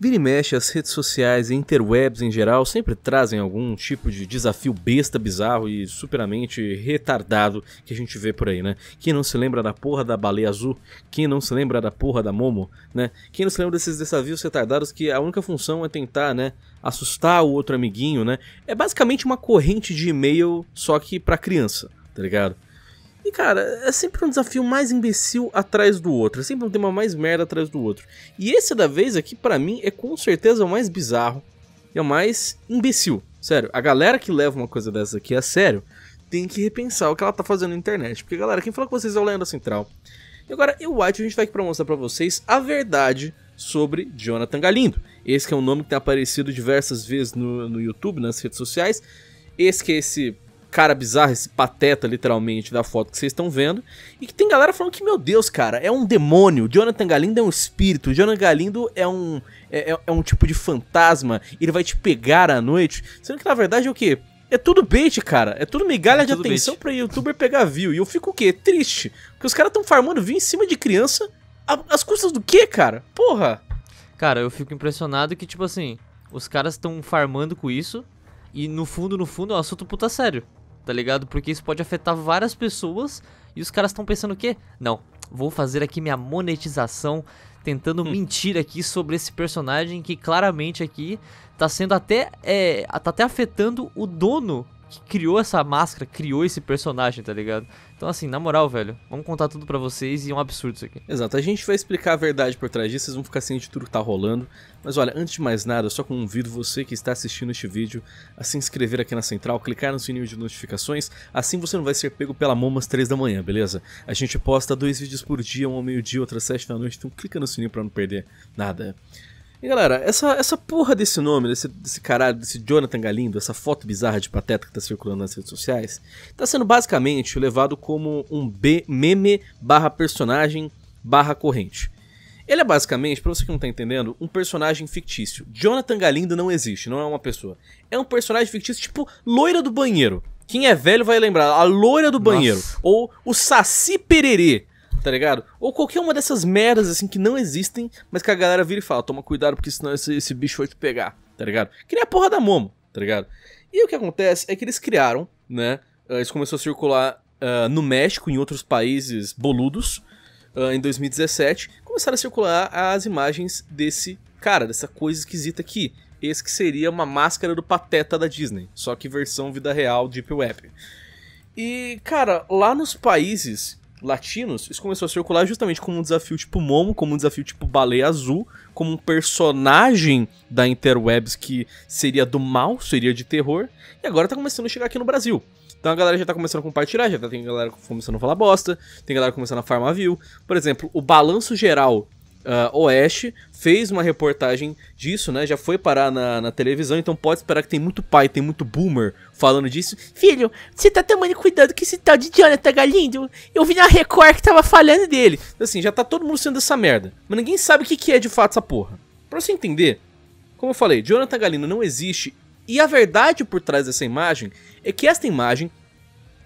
Vira e mexe, as redes sociais e interwebs em geral sempre trazem algum tipo de desafio besta, bizarro e superamente retardado que a gente vê por aí, né? Quem não se lembra da porra da baleia azul? Quem não se lembra da porra da Momo, né? Quem não se lembra desses desafios retardados que a única função é tentar, né? Assustar o outro amiguinho, né? É basicamente uma corrente de e-mail, só que pra criança, tá ligado? E, cara, é sempre um desafio mais imbecil atrás do outro. É sempre um tema mais merda atrás do outro. E esse da vez aqui, para mim, é com certeza o mais bizarro e é o mais imbecil. Sério, a galera que leva uma coisa dessa aqui a sério tem que repensar o que ela tá fazendo na internet. Porque, galera, quem fala com vocês é o Leandro Central. E agora, eu White a gente vai aqui pra mostrar pra vocês a verdade sobre Jonathan Galindo. Esse que é um nome que tem aparecido diversas vezes no, no YouTube, nas redes sociais. Esse que é esse cara bizarro, esse pateta, literalmente, da foto que vocês estão vendo. E que tem galera falando que, meu Deus, cara, é um demônio. Jonathan Galindo é um espírito. Jonathan Galindo é um, é, é, é um tipo de fantasma. Ele vai te pegar à noite. Sendo que, na verdade, é o quê? É tudo bait, cara. É tudo migalha é tudo de atenção bait. pra youtuber pegar view. E eu fico o quê? Triste. Porque os caras estão farmando view em cima de criança. As custas do quê, cara? Porra! Cara, eu fico impressionado que, tipo assim, os caras estão farmando com isso. E no fundo, no fundo, é um assunto puta sério tá ligado? Porque isso pode afetar várias pessoas e os caras estão pensando o quê? Não, vou fazer aqui minha monetização tentando hum. mentir aqui sobre esse personagem que claramente aqui tá sendo até é, tá até afetando o dono que criou essa máscara, criou esse personagem, tá ligado? Então, assim, na moral, velho, vamos contar tudo para vocês e é um absurdo isso aqui. Exato, a gente vai explicar a verdade por trás disso, vocês vão ficar cientes de tudo que tá rolando. Mas olha, antes de mais nada, eu só convido você que está assistindo este vídeo a se inscrever aqui na Central, clicar no sininho de notificações, assim você não vai ser pego pela mão às 3 da manhã, beleza? A gente posta dois vídeos por dia, um ao meio-dia, outro às 7 da noite, então clica no sininho para não perder nada. E galera, essa, essa porra desse nome, desse, desse caralho, desse Jonathan Galindo, essa foto bizarra de pateta que tá circulando nas redes sociais, tá sendo basicamente levado como um B, meme barra personagem barra corrente. Ele é basicamente, pra você que não tá entendendo, um personagem fictício. Jonathan Galindo não existe, não é uma pessoa. É um personagem fictício tipo loira do banheiro. Quem é velho vai lembrar, a loira do Nossa. banheiro. Ou o Saci Pererê, tá ligado? Ou qualquer uma dessas merdas, assim, que não existem, mas que a galera vira e fala, toma cuidado, porque senão esse, esse bicho vai te pegar, tá ligado? Que nem a porra da Momo, tá ligado? E o que acontece é que eles criaram, né? Ah, isso começou a circular uh, no México, em outros países boludos, uh, em 2017. Começaram a circular as imagens desse cara, dessa coisa esquisita aqui. Esse que seria uma máscara do Pateta da Disney, só que versão vida real Deep Web. E, cara, lá nos países latinos, isso começou a circular justamente como um desafio tipo Momo, como um desafio tipo Baleia Azul, como um personagem da Interwebs que seria do mal, seria de terror, e agora tá começando a chegar aqui no Brasil. Então a galera já tá começando a compartilhar, já tá, tem galera começando a falar bosta, tem galera começando a farmar view. Por exemplo, o balanço geral uh, Oeste fez uma reportagem disso, né? Já foi parar na, na, televisão, então pode esperar que tem muito pai, tem muito boomer falando disso. Filho, você tá tomando cuidado que esse tal de Jonathan Galindo, eu vi na Record que tava falando dele. Assim, já tá todo mundo sendo essa merda, mas ninguém sabe o que, que é de fato essa porra. Pra você entender, como eu falei, Jonathan Galindo não existe, e a verdade por trás dessa imagem é que esta imagem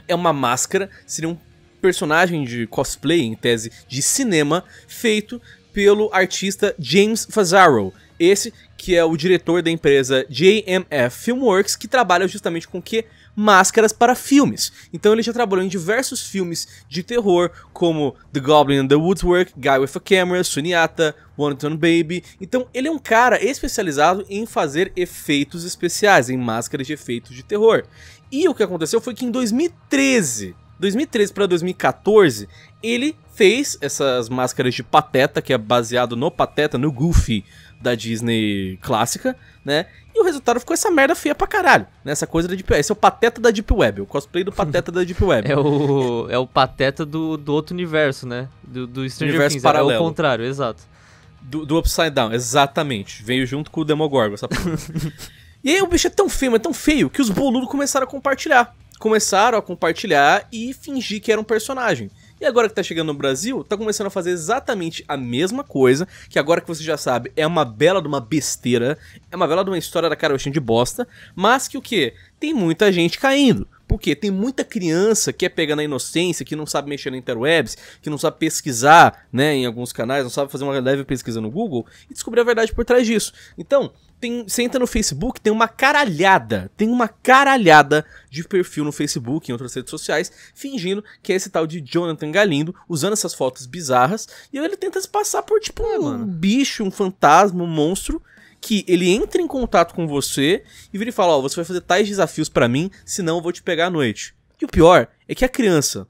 é uma máscara, seria um personagem de cosplay, em tese, de cinema, feito pelo artista James Fazaro, esse que é o diretor da empresa JMF Filmworks, que trabalha justamente com que? Máscaras para filmes. Então ele já trabalhou em diversos filmes de terror, como The Goblin and the Woodwork, Guy with a Camera, Suniata, One Ton Baby. Então ele é um cara especializado em fazer efeitos especiais, em máscaras de efeitos de terror. E o que aconteceu foi que em 2013, 2013 para 2014, ele fez essas máscaras de Pateta, que é baseado no Pateta, no Goofy da Disney clássica, né? E o resultado ficou essa merda feia pra caralho, né? Essa coisa da Deep Web. Esse é o Pateta da Deep Web, o cosplay do Pateta da Deep Web. É o, é o Pateta do, do outro universo, né? Do, do Stranger universo Things, paralelo. É, é o contrário, exato. Do, do Upside Down, exatamente. Veio junto com o Demogorgon, essa porra. e aí o bicho é tão feio, mas é tão feio, que os boludos começaram a compartilhar. Começaram a compartilhar e fingir que era um personagem. E agora que tá chegando no Brasil, tá começando a fazer exatamente a mesma coisa, que agora que você já sabe, é uma bela de uma besteira, é uma bela de uma história da carochinha de bosta, mas que o que? Tem muita gente caindo. por quê? tem muita criança que é pegando a inocência, que não sabe mexer na interwebs, que não sabe pesquisar, né, em alguns canais, não sabe fazer uma leve pesquisa no Google e descobrir a verdade por trás disso. Então, tem, você entra no Facebook, tem uma caralhada, tem uma caralhada de perfil no Facebook e em outras redes sociais, fingindo que é esse tal de Jonathan Galindo, usando essas fotos bizarras, e ele tenta se passar por tipo é, um mano. bicho, um fantasma, um monstro, que ele entra em contato com você e ele fala: Ó, oh, você vai fazer tais desafios para mim, senão eu vou te pegar à noite. E o pior é que a criança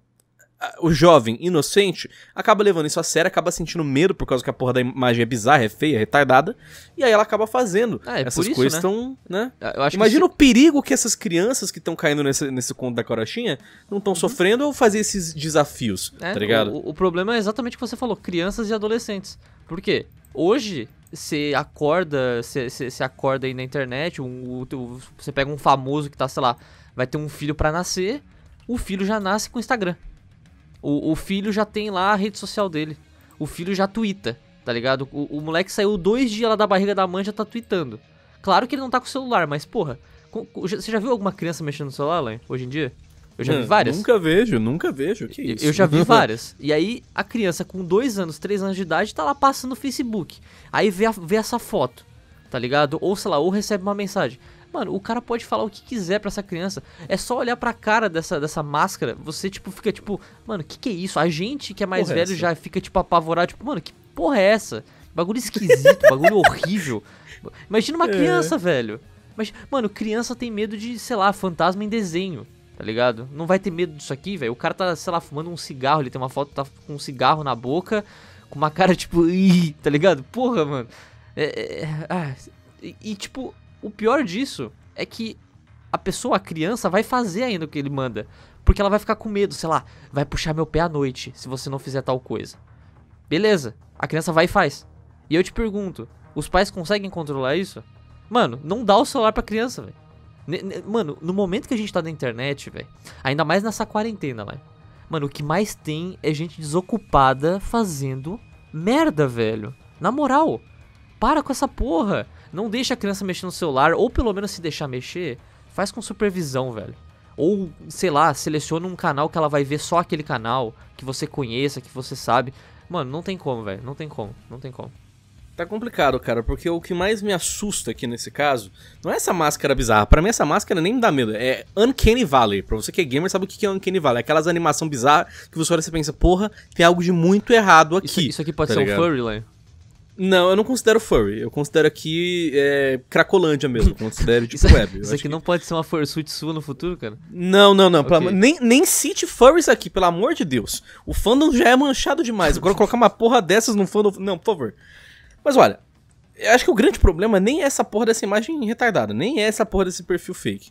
o jovem inocente acaba levando isso a sério, acaba sentindo medo por causa que a porra da imagem é bizarra, é feia, é retardada, e aí ela acaba fazendo. Ah, é essas isso, coisas estão, né? né? Ah, Imagina se... o perigo que essas crianças que estão caindo nesse, nesse conto da corochinha não estão uhum. sofrendo ou fazer esses desafios, é, tá ligado? O, o problema é exatamente o que você falou, crianças e adolescentes. Por quê? Hoje, você acorda, você, você, você acorda aí na internet, um, você pega um famoso que tá, sei lá, vai ter um filho para nascer, o filho já nasce com o Instagram. O, o filho já tem lá a rede social dele. O filho já twitta, tá ligado? O, o moleque saiu dois dias lá da barriga da mãe já tá twittando. Claro que ele não tá com o celular, mas porra. Com, com, você já viu alguma criança mexendo no celular, Alan, hoje em dia? Eu já vi hum, várias. Nunca vejo, nunca vejo. Que isso? Eu já vi várias. E aí, a criança com dois anos, três anos de idade, tá lá passando no Facebook. Aí vê, a, vê essa foto, tá ligado? Ou sei lá, ou recebe uma mensagem. Mano, o cara pode falar o que quiser para essa criança. É só olhar pra cara dessa, dessa máscara, você, tipo, fica tipo, mano, o que, que é isso? A gente que é mais porra é velho essa? já fica, tipo, apavorado, tipo, mano, que porra é essa? Bagulho esquisito, bagulho horrível. Imagina uma é. criança, é. velho. Mas, mano, criança tem medo de, sei lá, fantasma em desenho, tá ligado? Não vai ter medo disso aqui, velho. O cara tá, sei lá, fumando um cigarro, ele tem uma foto, tá com um cigarro na boca, com uma cara tipo, tá ligado? Porra, mano. É, é, é, é, e, tipo, o pior disso é que a pessoa, a criança, vai fazer ainda o que ele manda. Porque ela vai ficar com medo, sei lá, vai puxar meu pé à noite se você não fizer tal coisa. Beleza, a criança vai e faz. E eu te pergunto, os pais conseguem controlar isso? Mano, não dá o celular pra criança, velho. Mano, no momento que a gente tá na internet, velho, ainda mais nessa quarentena, velho. Mano, o que mais tem é gente desocupada fazendo merda, velho. Na moral, para com essa porra. Não deixa a criança mexer no celular, ou pelo menos se deixar mexer, faz com supervisão, velho. Ou, sei lá, seleciona um canal que ela vai ver só aquele canal, que você conheça, que você sabe. Mano, não tem como, velho. Não tem como, não tem como. Tá complicado, cara, porque o que mais me assusta aqui nesse caso não é essa máscara bizarra. Para mim, essa máscara nem me dá medo. É Uncanny Valley. Pra você que é gamer, sabe o que é Uncanny Valley? É aquelas animação bizarra que você olha e pensa, porra, tem algo de muito errado aqui. Isso, isso aqui pode tá ser ligado? um furry, Léo? Não, eu não considero furry. Eu considero aqui é, cracolândia mesmo. Considero de web. Isso aqui que... não pode ser uma fursuit sua no futuro, cara? Não, não, não. Okay. Pela... nem, nem cite furries aqui, pelo amor de Deus. O fandom já é manchado demais. Agora colocar uma porra dessas no fandom... Não, por favor. Mas olha, eu acho que o grande problema nem é essa porra dessa imagem retardada. Nem é essa porra desse perfil fake.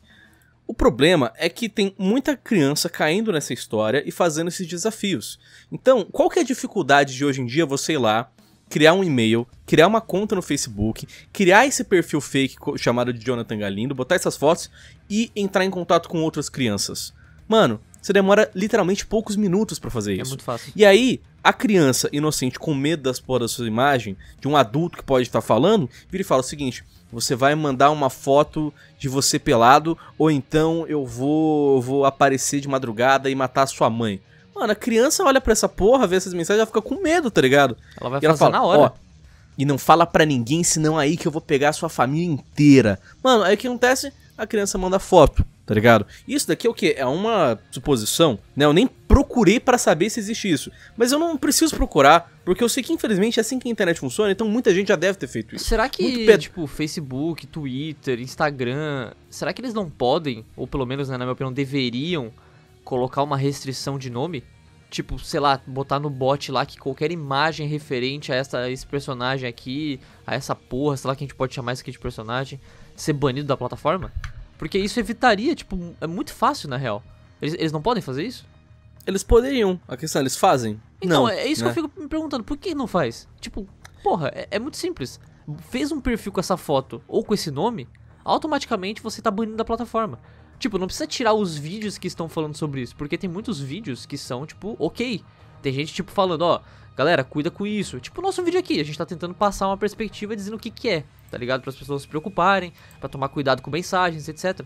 O problema é que tem muita criança caindo nessa história e fazendo esses desafios. Então, qual que é a dificuldade de hoje em dia você ir lá criar um e-mail, criar uma conta no Facebook, criar esse perfil fake chamado de Jonathan Galindo, botar essas fotos e entrar em contato com outras crianças. Mano, você demora literalmente poucos minutos para fazer é isso. É muito fácil. E aí, a criança inocente com medo das porra da sua imagem, de um adulto que pode estar falando, vira e fala o seguinte: você vai mandar uma foto de você pelado, ou então eu vou, vou aparecer de madrugada e matar a sua mãe. Mano, a criança olha pra essa porra, vê essas mensagens, ela fica com medo, tá ligado? Ela vai e ela fala, na hora. Ó, e não fala pra ninguém, senão aí que eu vou pegar a sua família inteira. Mano, aí o que acontece? A criança manda foto, tá ligado? Isso daqui é o quê? É uma suposição, né? Eu nem procurei para saber se existe isso. Mas eu não preciso procurar, porque eu sei que infelizmente é assim que a internet funciona, então muita gente já deve ter feito isso. Será que, tipo, Facebook, Twitter, Instagram, será que eles não podem, ou pelo menos, né, na minha opinião, deveriam colocar uma restrição de nome, tipo, sei lá, botar no bot lá que qualquer imagem referente a essa, esse personagem aqui, a essa porra, sei lá que a gente pode chamar isso aqui de personagem, ser banido da plataforma? Porque isso evitaria, tipo, é muito fácil na real. Eles, eles não podem fazer isso? Eles poderiam, a questão, é eles fazem. Então, não, é, é isso né? que eu né? fico me perguntando, por que não faz? Tipo, porra, é, é muito simples. Fez um perfil com essa foto ou com esse nome, automaticamente você tá banido da plataforma. Tipo, não precisa tirar os vídeos que estão falando sobre isso, porque tem muitos vídeos que são, tipo, ok. Tem gente, tipo, falando, ó, galera, cuida com isso. Tipo, o nosso vídeo aqui, a gente tá tentando passar uma perspectiva dizendo o que que é, tá ligado? Para as pessoas se preocuparem, para tomar cuidado com mensagens, etc.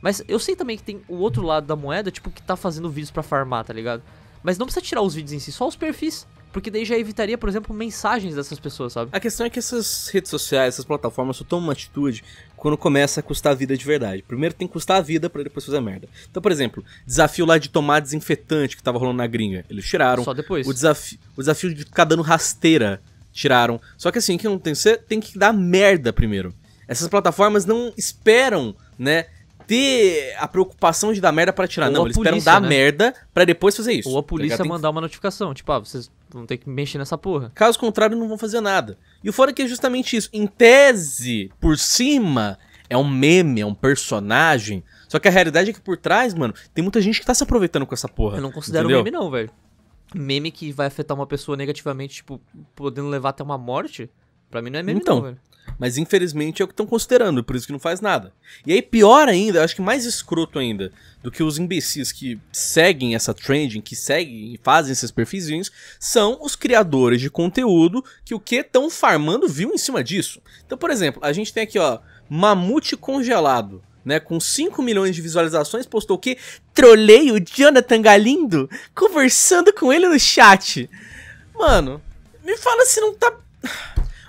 Mas eu sei também que tem o outro lado da moeda, tipo, que tá fazendo vídeos para farmar, tá ligado? Mas não precisa tirar os vídeos em si, só os perfis. Porque daí já evitaria, por exemplo, mensagens dessas pessoas, sabe? A questão é que essas redes sociais, essas plataformas só tomam uma atitude quando começa a custar a vida de verdade. Primeiro tem que custar a vida para depois fazer merda. Então, por exemplo, desafio lá de tomar desinfetante que tava rolando na gringa. Eles tiraram. Só depois. O, desafi o desafio de ficar dando rasteira. Tiraram. Só que assim, que não tem que ser, tem que dar merda primeiro. Essas plataformas não esperam, né? ter a preocupação de dar merda para tirar. Ou não, eles polícia, esperam dar né? merda para depois fazer isso. Ou a polícia tá mandar uma notificação, tipo, ah, vocês Vão ter que mexer nessa porra. Caso contrário, não vão fazer nada. E o fora que é justamente isso. Em tese, por cima, é um meme, é um personagem. Só que a realidade é que por trás, mano, tem muita gente que tá se aproveitando com essa porra. Eu não considero entendeu? meme, não, velho. Meme que vai afetar uma pessoa negativamente, tipo, podendo levar até uma morte, pra mim não é meme, então, não, velho. Mas infelizmente é o que estão considerando, por isso que não faz nada. E aí, pior ainda, eu acho que mais escroto ainda do que os imbecis que seguem essa trending, que seguem e fazem esses perfis, são os criadores de conteúdo que o que estão farmando viu em cima disso. Então, por exemplo, a gente tem aqui, ó, mamute congelado. Né, com 5 milhões de visualizações, postou o quê? Trolei o Jonathan Galindo conversando com ele no chat. Mano, me fala se não tá.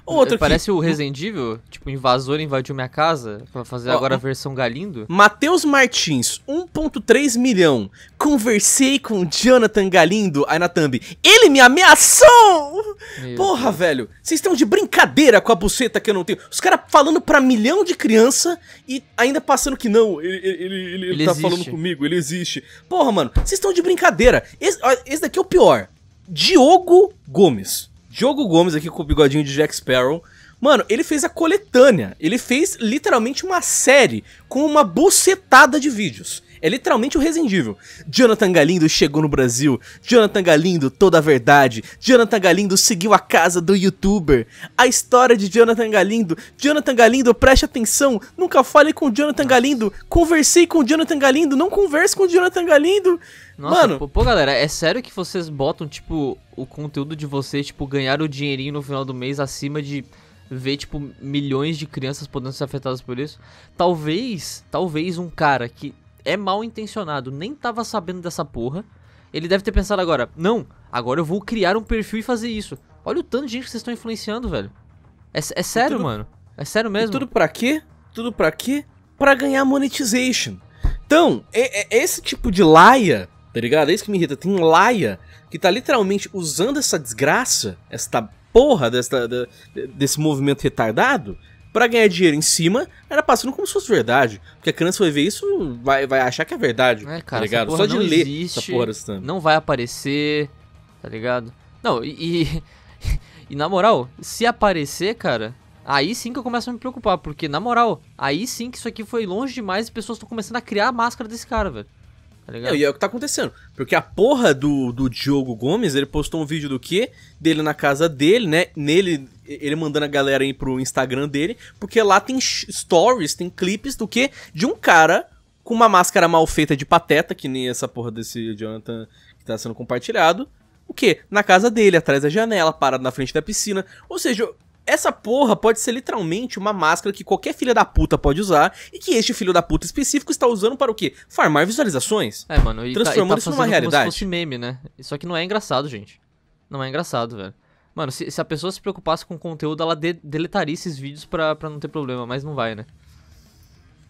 Outro Parece que... o Resendível, tipo, invasor invadiu minha casa, pra fazer agora a versão Galindo. Matheus Martins, 1.3 milhão. Conversei com Jonathan Galindo, aí na thumb. Ele me ameaçou! Meu Porra, Deus. velho, vocês estão de brincadeira com a buceta que eu não tenho. Os caras falando pra milhão de criança e ainda passando que não, ele, ele, ele, ele tá existe. falando comigo, ele existe. Porra, mano, vocês estão de brincadeira. Esse, esse daqui é o pior. Diogo Gomes. Diogo Gomes aqui com o bigodinho de Jack Sparrow. Mano, ele fez a coletânea. Ele fez literalmente uma série com uma bucetada de vídeos. É literalmente o resendível. Jonathan Galindo chegou no Brasil. Jonathan Galindo, toda a verdade. Jonathan Galindo seguiu a casa do youtuber. A história de Jonathan Galindo. Jonathan Galindo, preste atenção. Nunca fale com Jonathan Galindo. Conversei com Jonathan Galindo. Não converse com Jonathan Galindo. Nossa, Mano, pô, pô, galera, é sério que vocês botam, tipo, o conteúdo de vocês, tipo, ganhar o dinheirinho no final do mês acima de ver, tipo, milhões de crianças podendo ser afetadas por isso? Talvez, talvez um cara que é mal intencionado, nem tava sabendo dessa porra. Ele deve ter pensado agora, não, agora eu vou criar um perfil e fazer isso. Olha o tanto de gente que vocês estão influenciando, velho. É, é sério, tudo, mano. É sério mesmo. E tudo pra quê? Tudo pra quê? Pra ganhar monetization. Então, é, é esse tipo de laia, tá ligado? É isso que me irrita. Tem laia que tá literalmente usando essa desgraça, esta porra desta, desse movimento retardado, para ganhar dinheiro em cima, era passando como se fosse verdade. Porque a criança vai ver isso vai vai achar que é verdade. É, tá cara, tá ligado? Só de ler existe, essa porra. Assim. Não vai aparecer, tá ligado? Não, e, e, e na moral, se aparecer, cara, Aí sim que eu começo a me preocupar, porque na moral, aí sim que isso aqui foi longe demais e pessoas estão começando a criar a máscara desse cara, velho. Tá ligado? É, e é o que tá acontecendo. Porque a porra do, do Diogo Gomes, ele postou um vídeo do quê? Dele na casa dele, né? Nele, ele mandando a galera ir pro Instagram dele. Porque lá tem stories, tem clipes do quê? De um cara com uma máscara mal feita de pateta, que nem essa porra desse Jonathan que tá sendo compartilhado. O quê? Na casa dele, atrás da janela, parado na frente da piscina. Ou seja, essa porra pode ser literalmente uma máscara que qualquer filho da puta pode usar e que este filho da puta específico está usando para o quê? Farmar visualizações. É, mano, e tá- tá transformando tá, e tá isso numa realidade. Como se fosse meme, né? Isso aqui não é engraçado, gente. Não é engraçado, velho. Mano, se, se a pessoa se preocupasse com o conteúdo, ela de deletaria esses vídeos pra, pra não ter problema, mas não vai, né?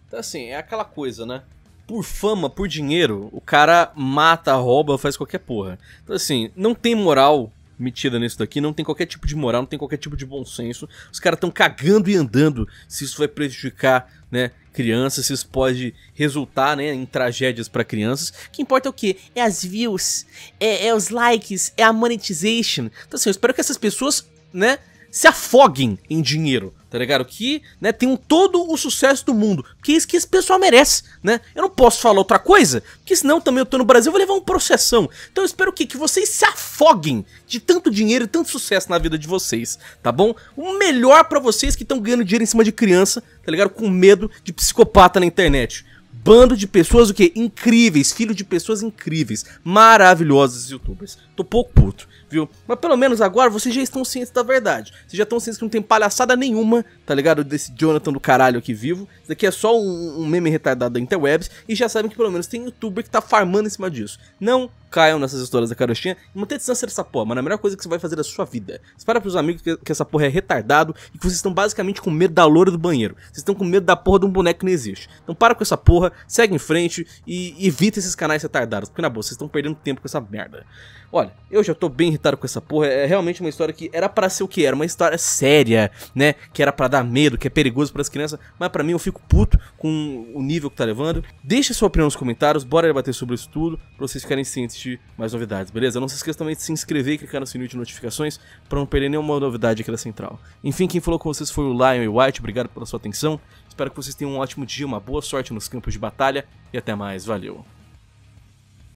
Então, assim, é aquela coisa, né? Por fama, por dinheiro, o cara mata, rouba, faz qualquer porra. Então, assim, não tem moral metida nisso daqui, não tem qualquer tipo de moral, não tem qualquer tipo de bom senso. Os caras estão cagando e andando se isso vai prejudicar, né, crianças, se isso pode resultar, né, em tragédias para crianças. O que importa é o quê? É as views, é, é os likes, é a monetization. Então assim, eu espero que essas pessoas, né, se afoguem em dinheiro, tá ligado? Que, né, tenham todo o sucesso do mundo, porque é isso que esse pessoal merece, né? Eu não posso falar outra coisa, porque senão também eu tô no Brasil, eu vou levar um processão. Então eu espero que, que vocês se afoguem de tanto dinheiro e tanto sucesso na vida de vocês, tá bom? O melhor para vocês que estão ganhando dinheiro em cima de criança, tá ligado? Com medo de psicopata na internet. Bando de pessoas o quê? Incríveis, filho de pessoas incríveis, maravilhosos youtubers. Tô pouco puto, viu? Mas pelo menos agora vocês já estão cientes da verdade. Vocês já estão cientes que não tem palhaçada nenhuma, tá ligado? Desse Jonathan do caralho aqui vivo. Isso daqui é só um, um meme retardado da Interwebs. E já sabem que pelo menos tem youtuber que tá farmando em cima disso. Não caiam nessas histórias da carochinha e manter distância dessa porra, mano. É a melhor coisa que você vai fazer da sua vida. Para pros amigos que, que, essa porra é retardado e que vocês estão basicamente com medo da loura do banheiro. Vocês estão com medo da porra de um boneco que não existe. Então para com essa porra, segue em frente e evita esses canais retardados. Porque na boa, vocês estão perdendo tempo com essa merda. Olha, eu já tô bem irritado com essa porra. É realmente uma história que era para ser o que era, uma história séria, né? Que era para dar medo, que é perigoso para as crianças, mas para mim eu fico puto com o nível que tá levando. Deixa sua opinião nos comentários, bora debater sobre isso tudo, pra vocês ficarem cientes curtir mais novidades, beleza? Não se esqueça também de se inscrever e clicar no sininho de notificações para não perder nenhuma novidade aqui da Central. Enfim, quem falou com vocês foi o Lion e White, obrigado pela sua atenção. Espero que vocês tenham um ótimo dia, uma boa sorte nos campos de batalha e até mais, valeu!